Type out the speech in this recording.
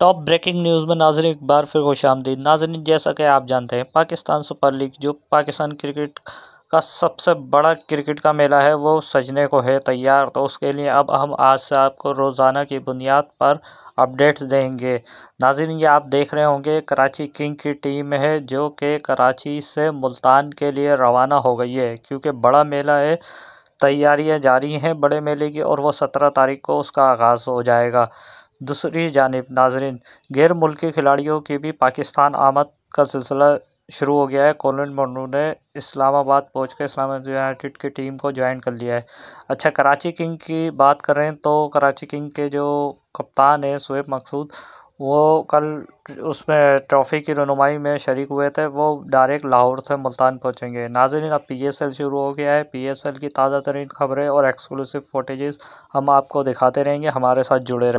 top breaking news में नाजन एक बार फिर खुश आमदी नाजरन जैसा कि आप जानते हैं पाकिस्तान सुपर लीग जो पाकिस्तान क्रिकेट का सबसे बड़ा क्रिकेट का मेला है वो सजने को है तैयार तो उसके लिए अब हम आज से आपको रोज़ाना की बुनियाद पर अपडेट्स देंगे नाजिन ये आप देख रहे होंगे कराची किंग की टीम है जो कि कराची से मुल्तान के लिए रवाना हो गई है क्योंकि बड़ा मेला है तैयारियां जारी हैं बड़े मेले की और वो सत्रह तारीख को उसका आगाज़ हो जाएगा दूसरी जानब नाजरन गैर मुल्की खिलाड़ियों की भी पाकिस्तान आमद का सिलसिला शुरू हो गया है कोलिन मुर्नू ने इस्लामाबाद पहुँच कर इस्लाम यूनाइटेड की टीम को ज्वाइन कर लिया है अच्छा कराची किंग की बात करें तो कराची किंग के जो कप्तान हैं शुएब मकसूद वो कल उसमें ट्रॉफ़ी की रनुमाई में शरीक हुए थे वो डायरेक्ट लाहौर से मुल्तान पहुंचेंगे नाजरीन अब पी एस एल शुरू हो गया है पी एस एल की ताज़ा तरीन खबरें और एक्सक्लूसिव फोटेजेस हम आपको दिखाते रहेंगे हमारे साथ जुड़े रहें